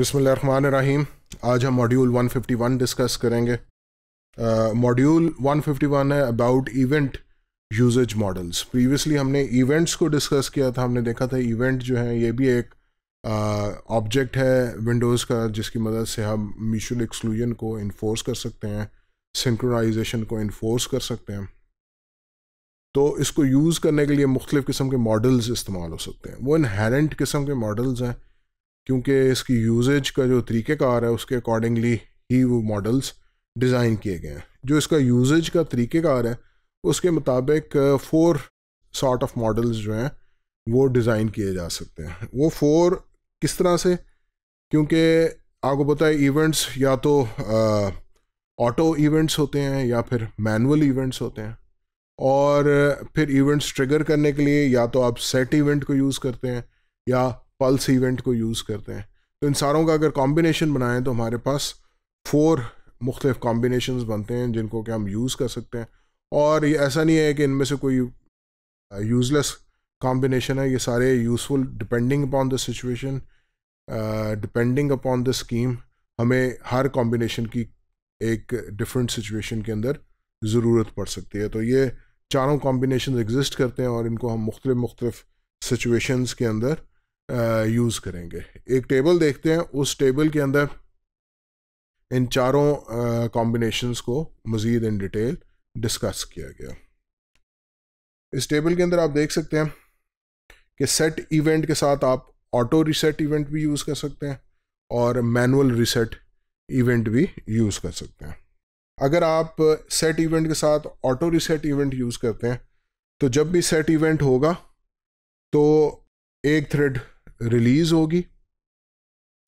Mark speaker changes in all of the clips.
Speaker 1: बिसमान रहीम आज हम मॉड्यूल 151 डिस्कस करेंगे मॉड्यूल uh, 151 है about event usage models previously हमने इवेंट्स को डिस्कस किया था हमने देखा था इवेंट जो है ये भी एक ऑब्जेक्ट uh, है विंडोज़ का जिसकी मदद से हम म्यूचुअल एक्सक्लूजन को इन्फोर्स कर सकते हैं सिंक्रोनाइजेशन को इन्फोर्स कर सकते हैं तो इसको यूज़ करने के लिए मुख्तलिफ़ किस्म के मॉडल्स इस्तेमाल हो सकते हैं वो इनहेरेंट किस्म के मॉडल्स हैं क्योंकि इसकी यूजेज का जो तरीक़ेकार है उसके अकॉर्डिंगली ही वो मॉडल्स डिज़ाइन किए गए हैं जो इसका यूजेज का तरीक़ेकार है उसके मुताबिक फोर सॉर्ट ऑफ मॉडल्स जो हैं वो डिज़ाइन किए जा सकते हैं वो फोर किस तरह से क्योंकि आपको पता है इवेंट्स या तो ऑटो इवेंट्स होते हैं या फिर मैनुअल इवेंट्स होते हैं और फिर इवेंट्स ट्रिगर करने के लिए या तो आप सेट इवेंट को यूज़ करते हैं या पल्स इवेंट को यूज़ करते हैं तो इन सारों का अगर कॉम्बिनेशन बनाएं तो हमारे पास फोर मुख्तफ कॉम्बिनेशन बनते हैं जिनको कि हम यूज़ कर सकते हैं और ये ऐसा नहीं है कि इनमें से कोई यूज़लेस कॉम्बिनेशन है ये सारे useful depending upon the situation depending upon the scheme हमें हर कॉम्बिनेशन की एक डिफरेंट सिचुएशन के अंदर ज़रूरत पड़ सकती है तो ये चारों कॉम्बिनेशन एग्जिस्ट करते हैं और इनको हम मुख्तलिफ मुख्तलिफ सिचुएशंस के अंदर यूज़ करेंगे एक टेबल देखते हैं उस टेबल के अंदर इन चारों कॉम्बिनेशंस को मज़ीद इन डिटेल डिस्कस किया गया इस टेबल के अंदर आप देख सकते हैं कि सेट इवेंट के साथ आप ऑटो रिसेट इवेंट भी यूज़ कर सकते हैं और मैनुअल रिसेट इवेंट भी यूज़ कर सकते हैं अगर आप सेट इवेंट के साथ ऑटो रिसेट इवेंट यूज़ करते हैं तो जब भी सेट इवेंट होगा तो एक थ्रेड रिलीज होगी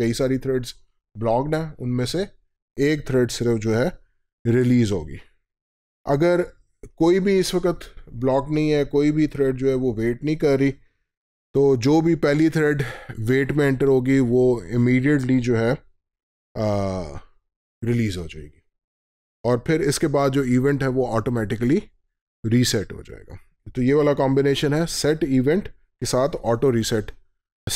Speaker 1: कई सारी थ्रेड्स ब्लॉग्ड हैं उनमें से एक थ्रेड सिर्फ जो है रिलीज़ होगी अगर कोई भी इस वक्त ब्लॉक नहीं है कोई भी थ्रेड जो है वो वेट नहीं कर रही तो जो भी पहली थ्रेड वेट में एंटर होगी वो इमीडिएटली जो है रिलीज़ हो जाएगी और फिर इसके बाद जो इवेंट है वो ऑटोमेटिकली रीसेट हो जाएगा तो ये वाला कॉम्बिनेशन है सेट इवेंट के साथ ऑटो रीसेट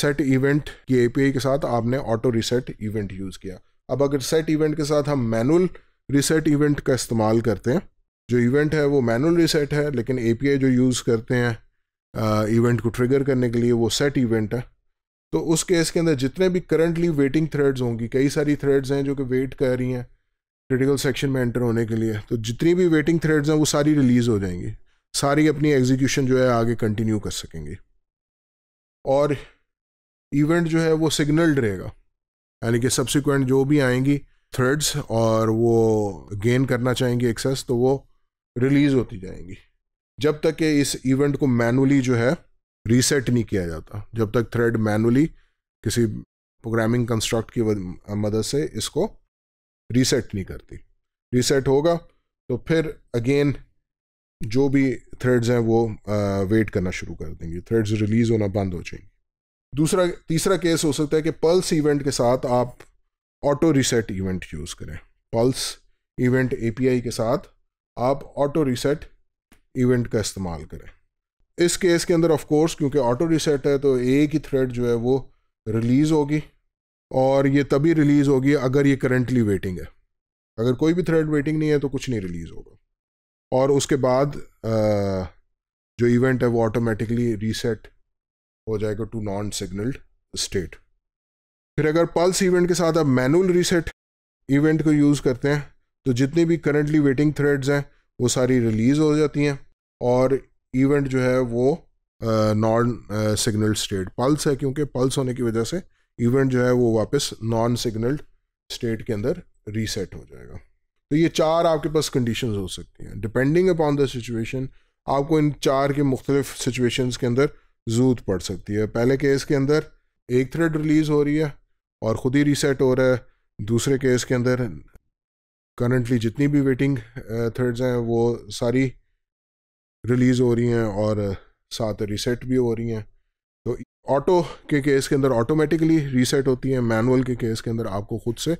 Speaker 1: सेट इवेंट की एपीआई के साथ आपने ऑटो रिसेट इवेंट यूज़ किया अब अगर सेट इवेंट के साथ हम मैनुअल रिसेट इवेंट का इस्तेमाल करते हैं जो इवेंट है वो मैनुअल रिसेट है लेकिन एपीआई जो यूज़ करते हैं इवेंट को ट्रिगर करने के लिए वो सेट इवेंट है तो उस केस के अंदर जितने भी करंटली वेटिंग थ्रेड्स होंगी कई सारी थ्रेड्स हैं जो कि वेट कर रही हैं क्रिटिकल सेक्शन में एंटर होने के लिए तो जितनी भी वेटिंग थ्रेड्स हैं वो सारी रिलीज़ हो जाएंगी सारी अपनी एग्जीक्यूशन जो है आगे कंटिन्यू कर सकेंगी और इवेंट जो है वो सिग्नल्ड रहेगा यानी कि सब्सिक्वेंट जो भी आएंगी थ्रेड्स और वो गेन करना चाहेंगे एक्सेस तो वो रिलीज़ होती जाएंगी जब तक कि इस इवेंट को मैनुअली जो है रीसेट नहीं किया जाता जब तक थ्रेड मैनुअली किसी प्रोग्रामिंग कंस्ट्रक्ट की मदद से इसको रीसेट नहीं करती रीसेट होगा तो फिर अगेन जो भी थ्रेड्स हैं वो वेट करना शुरू कर देंगे थ्रेड्स रिलीज़ होना बंद हो जाएंगे दूसरा तीसरा केस हो सकता है कि पल्स इवेंट के साथ आप ऑटो रिसेट इवेंट यूज़ करें पल्स इवेंट एपीआई के साथ आप ऑटो रिसेट इवेंट का इस्तेमाल करें इस केस के अंदर ऑफ कोर्स क्योंकि ऑटो रिसेट है तो एक ही थ्रेड जो है वो रिलीज़ होगी और ये तभी रिलीज़ होगी अगर ये करेंटली वेटिंग है अगर कोई भी थ्रेड वेटिंग नहीं है तो कुछ नहीं रिलीज़ होगा और उसके बाद जो इवेंट है वो ऑटोमेटिकली रीसेट हो जाएगा टू नॉन सिग्नल्ड स्टेट फिर अगर पल्स इवेंट के साथ आप मैनुअल रीसेट इवेंट को यूज़ करते हैं तो जितनी भी करंटली वेटिंग थ्रेड्स हैं वो सारी रिलीज़ हो जाती हैं और इवेंट जो है वो नॉन सिग्नल स्टेट पल्स है क्योंकि पल्स होने की वजह से इवेंट जो है वो वापस नॉन सिग्नल्ड स्टेट के अंदर रीसेट हो जाएगा तो ये चार आपके पास कंडीशन हो सकती हैं डिपेंडिंग अपॉन द सिचुएशन आपको इन चार के मुख्तलिफ सिचुएशंस के अंदर जूद पड़ सकती है पहले केस के अंदर एक थ्रेड रिलीज़ हो रही है और ख़ुद ही रीसेट हो रहा है दूसरे केस के अंदर करंटली जितनी भी वेटिंग थ्रेड्स हैं वो सारी रिलीज़ हो रही हैं और साथ रीसेट भी हो रही हैं तो ऑटो के केस के अंदर ऑटोमेटिकली रीसेट होती हैं मैनुअल के केस के अंदर आपको ख़ुद से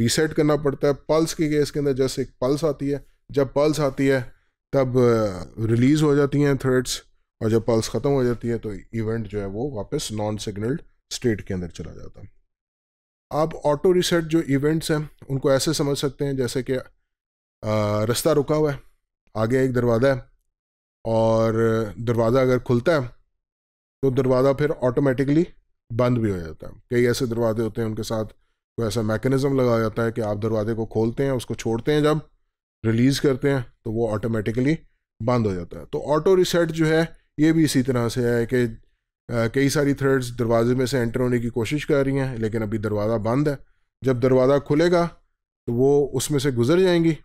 Speaker 1: रीसेट करना पड़ता है पल्स के केस के अंदर जैसे एक पल्स आती है जब पल्स आती है तब रिलीज़ हो जाती हैं थ्रेड्स और जब पल्स ख़त्म हो जाती है तो इवेंट जो है वो वापस नॉन सिग्नल्ड स्टेट के अंदर चला जाता है आप ऑटो रिसेट जो इवेंट्स हैं उनको ऐसे समझ सकते हैं जैसे कि रास्ता रुका हुआ है आगे एक दरवाज़ा है और दरवाज़ा अगर खुलता है तो दरवाज़ा फिर ऑटोमेटिकली बंद भी हो जाता है कई ऐसे दरवाजे होते हैं उनके साथ कोई ऐसा मैकेनिज़्म लगाया जाता है कि आप दरवाजे को खोलते हैं उसको छोड़ते हैं जब रिलीज़ करते हैं तो वो ऑटोमेटिकली बंद हो जाता है तो ऑटो रिसेट जो है ये भी इसी तरह से है कि कई सारी थ्रेड्स दरवाजे में से एंटर होने की कोशिश कर रही हैं लेकिन अभी दरवाज़ा बंद है जब दरवाज़ा खुलेगा तो वो उसमें से गुजर जाएंगी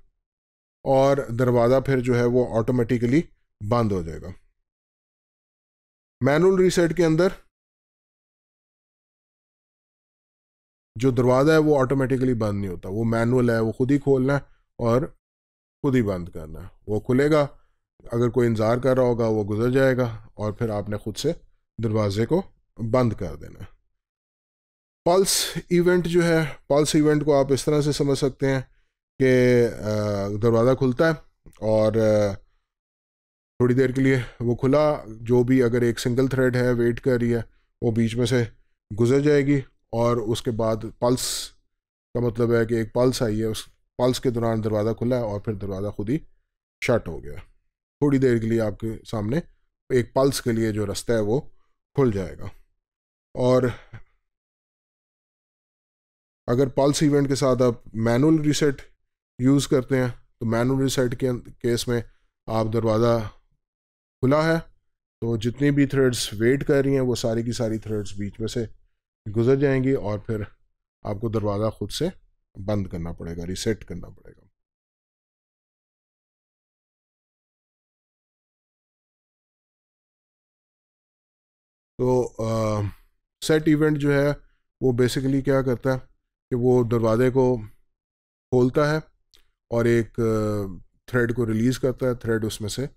Speaker 1: और दरवाज़ा फिर जो है वो ऑटोमेटिकली बंद हो जाएगा मैनुअल रीसेट के अंदर जो दरवाज़ा है वो ऑटोमेटिकली बंद नहीं होता वो मैनुअल है वो खुद ही खोलना है और खुद ही बंद करना है वो खुलेगा अगर कोई इंतज़ार कर रहा होगा वो गुजर जाएगा और फिर आपने ख़ुद से दरवाज़े को बंद कर देना पल्स इवेंट जो है पल्स इवेंट को आप इस तरह से समझ सकते हैं कि दरवाज़ा खुलता है और थोड़ी देर के लिए वो खुला जो भी अगर एक सिंगल थ्रेड है वेट कर रही है वो बीच में से गुजर जाएगी और उसके बाद पल्स का मतलब है कि एक पल्स आई है उस पल्स के दौरान दरवाज़ा खुला है और फिर दरवाज़ा खुद ही शट हो गया थोड़ी देर के लिए आपके सामने एक पल्स के लिए जो रास्ता है वो खुल जाएगा और अगर पल्स इवेंट के साथ आप मैनुअल रीसेट यूज़ करते हैं तो मैनुअल रीसेट के केस में आप दरवाज़ा खुला है तो जितनी भी थ्रेड्स वेट कर रही हैं वो सारी की सारी थ्रेड्स बीच में से गुजर जाएंगी और फिर आपको दरवाज़ा ख़ुद से बंद करना पड़ेगा रिसेट करना पड़ेगा तो सेट इवेंट जो है वो बेसिकली क्या करता है कि वो दरवाजे को खोलता है और एक थ्रेड को रिलीज़ करता है थ्रेड उसमें से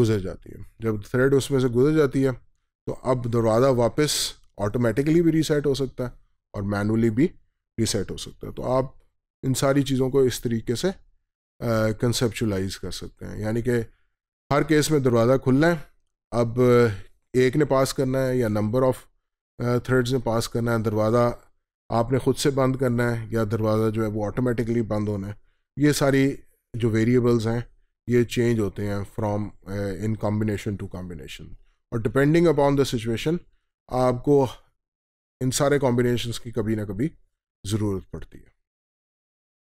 Speaker 1: गुजर जाती है जब थ्रेड उसमें से गुजर जाती है तो अब दरवाज़ा वापस ऑटोमेटिकली भी रीसेट हो सकता है और मैनुअली भी रीसेट हो सकता है तो आप इन सारी चीज़ों को इस तरीके से कंसेप्चुलाइज कर सकते हैं यानी कि हर केस में दरवाज़ा खुलना है अब एक ने पास करना है या नंबर ऑफ थ्रेड्स ने पास करना है दरवाज़ा आपने ख़ुद से बंद करना है या दरवाज़ा जो है वो ऑटोमेटिकली बंद होना है ये सारी जो वेरिएबल्स हैं ये चेंज होते हैं फ्रॉम इन कॉम्बिनेशन टू कॉम्बिनेशन और डिपेंडिंग अपॉन द सिचुएशन आपको इन सारे कॉम्बिनेशन की कभी ना कभी ज़रूरत पड़ती है